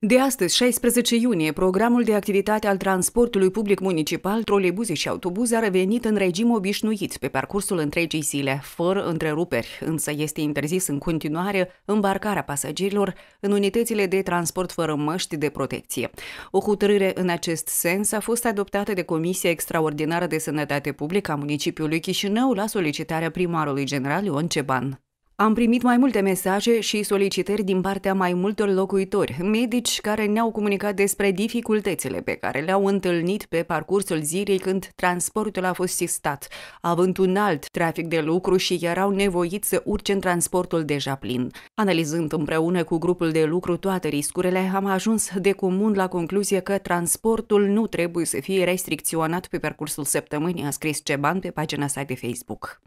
De astăzi, 16 iunie, programul de activitate al transportului public municipal, troleibuze și autobuze a revenit în regim obișnuit pe parcursul întregii zile, fără întreruperi, însă este interzis în continuare îmbarcarea pasagerilor în unitățile de transport fără măști de protecție. O hotărâre în acest sens a fost adoptată de Comisia Extraordinară de Sănătate Publică a municipiului Chișinău la solicitarea primarului general Ion Ceban. Am primit mai multe mesaje și solicitări din partea mai multor locuitori, medici care ne-au comunicat despre dificultățile pe care le-au întâlnit pe parcursul zilei când transportul a fost sistat, având un alt trafic de lucru și erau nevoiți să urce în transportul deja plin. Analizând împreună cu grupul de lucru toate riscurile, am ajuns de comun la concluzie că transportul nu trebuie să fie restricționat pe parcursul săptămânii, a scris Ceban pe pagina sa de Facebook.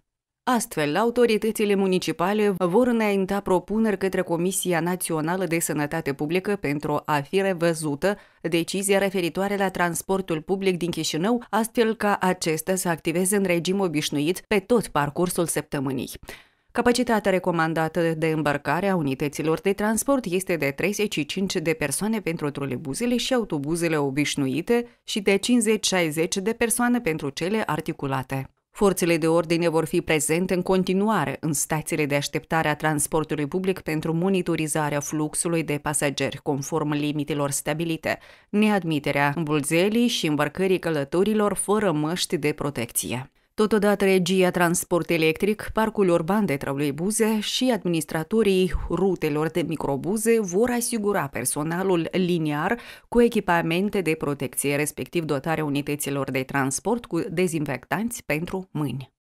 Astfel, autoritățile municipale vor înainta propuneri către Comisia Națională de Sănătate Publică pentru a fi revăzută decizia referitoare la transportul public din Chișinău, astfel ca acesta să activeze în regim obișnuit pe tot parcursul săptămânii. Capacitatea recomandată de îmbarcare a unităților de transport este de 35 de persoane pentru trolebuzele și autobuzele obișnuite și de 50-60 de persoane pentru cele articulate. Forțele de ordine vor fi prezente în continuare în stațiile de așteptare a transportului public pentru monitorizarea fluxului de pasageri conform limitelor stabilite, neadmiterea în și îmbarcării călătorilor fără măști de protecție. Totodată, regia transport electric, parcul urban de troleibuze și administratorii rutelor de microbuze vor asigura personalul liniar cu echipamente de protecție, respectiv dotarea unităților de transport cu dezinfectanți pentru mâini.